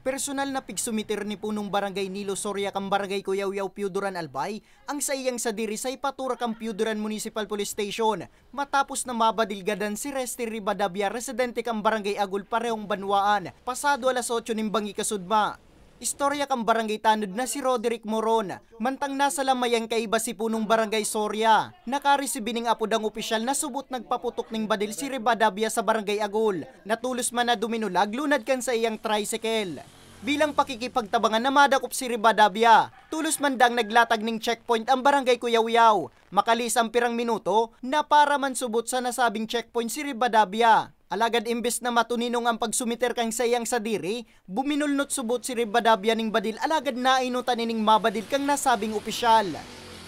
Personal na pigsumiter ni punong barangay Nilo Soria kang barangay Kuyaw-Yaw Piuduran Albay ang sa iyang sa dirisay patura kang Piuduran Municipal Police Station matapos na mabadilgadan si Resti Ribadavia residente kang barangay Agul parehong banwaan pasado alas 8 ng bangi kasudma. Istorya kang barangay tanod na si Roderick Moron, mantang nasa lamayang kaiba si punong barangay Soria. Nakaresibining apod ang opisyal na subot nagpaputok ning badil si Ribadabia sa barangay Agol, natulos man na duminulag lunad kan sa iyang tricycle. Bilang pakikipagtabangan na madakop si Ribadabia, tulos man dang naglatag ning checkpoint ang barangay Kuyawyaw, Makalis ang pirang minuto na para man subot sa nasabing checkpoint si Ribadabia. Alagad imbes na matuninong ang pagsumiter kang sayang sa diri, buminulnot subot si Ribadabia ning badil alagad na inutan nining mabadil kang nasabing opisyal.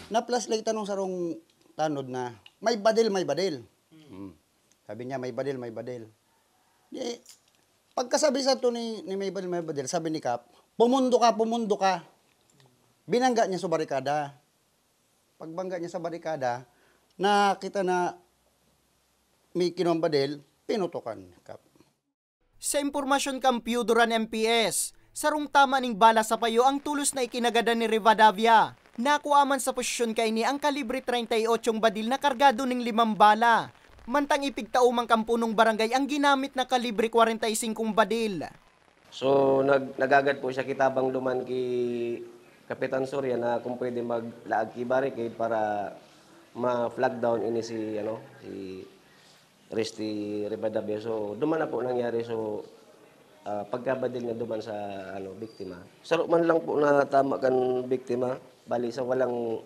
Na plus lay tanong sarong tanod na, may badil, may badil. Hmm. Sabi niya, may badil, may badil. Di, pagkasabi sa to ni, ni may badil, may badil, sabi ni Kap, pumundo ka, pumundo ka. Binangga niya sa barikada. Pagbangga niya sa barikada, nakita na may kinumbadel, tinutukan. Kap. Sa impormasyon kang Piyuduran MPS, sarong tama ning bala sa payo ang tulos na ikinagada ni Rivadavia. Nakuaman sa posisyon kay ni ang kalibre 38 badil na kargado ng limang bala. Mantang ipigtaumang kampunong barangay ang ginamit na kalibre 45 badil. So nag nagagad po siya kitabang duman ki Kapitan Surya na kung pwede maglaag kay Barricade para ma-flag down ini si ano si Resti Ribadabe. So, duman na po nangyari. So, uh, pagkabadil nga duman sa ano, biktima. Sarok man lang po na tama kan biktima, bali sa walang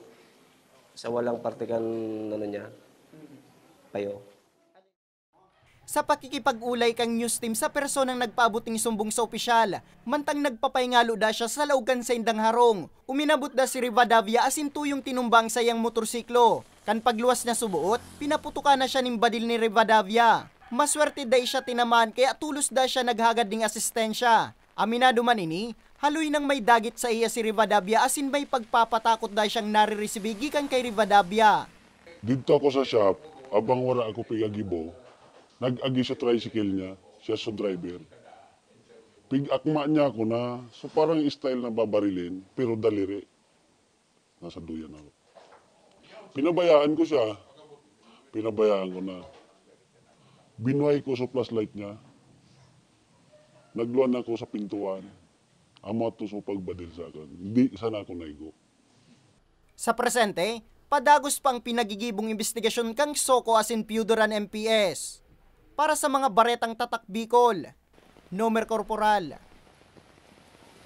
sa walang partikan ano niya, payo. Sa pakikipag-ulay kang news team sa personang nagpaabuting sumbong sa opisyal, mantang nagpapahingalo da siya sa laugan sa Indang Harong, uminabot da si Rivadavia asin tuyong tinumbang sa iyang motorsiklo. Kan pagluwas na subuot, pinaputukan na siya ning badil ni Rivadavia. Maswerte day siya tinaman kaya tulos da siya naghagad ding asistensya. Aminado man ini, haloy nang may dagit sa iya si Rivadavia asin may pagpapatakot da siyang naririsibigi kan kay Rivadavia. Dito ako sa shop, abang wala ako pigagibo, nag-agi sa tricycle niya, siya sa driver. Pig-akma niya ako na, so parang style na babarilin, pero daliri. Nasa duyan ako. Pinabayaan ko siya. Pinabayaan ko na. Binuhay ko sa flashlight niya. Nagluan ako sa pintuan. Amo to so pagbadil sa akin. Hindi sana ako naigo. Sa presente, padagos pang pinagigibong investigasyon kang Soko as in Pudoran MPS para sa mga baretang tatak Bicol. Nomer Corporal